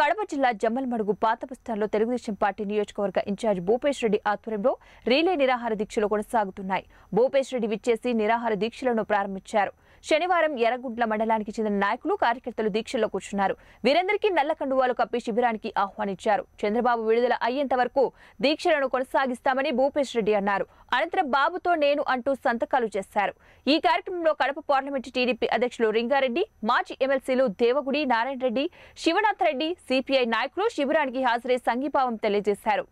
కడప జిల్లా జమ్మలమడుగు పాత బస్టార్లో తెలుగుదేశం పార్టీ నియోజకవర్గ ఇన్ఛార్జ్ భూపేష్ రెడ్డి ఆధ్వర్యంలో రీలే నిరాహార దీక్షలు కొనసాగుతున్నాయి భూపేష్ రెడ్డి విచ్చేసి నిరాహార దీక్షలను ప్రారంభించారు శనివారం ఎర్రగుడ్ల మండలానికి చెందిన నాయకులు కార్యకర్తలు దీక్షల్లో కూర్చున్నారు వీరందరికీ నల్ల కండువాలు కప్పి శిబిరానికి ఆహ్వానించారు చంద్రబాబు విడుదల అయ్యేంత వరకు దీక్షలను కొనసాగిస్తామని భూపేష్ రెడ్డి అన్నారు అనంతరం బాబుతో నేను అంటూ సంతకాలు చేశారు ఈ కార్యక్రమంలో కడప పార్లమెంటు టీడీపీ అధ్యక్షులు రింగారెడ్డి మాజీ ఎమ్మెల్సీలు దేవగుడి నారాయణ రెడ్డి శివనాథ్ రెడ్డి సిపిఐ నాయకులు శిబిరానికి హాజరై సంఘీభావం తెలియజేశారు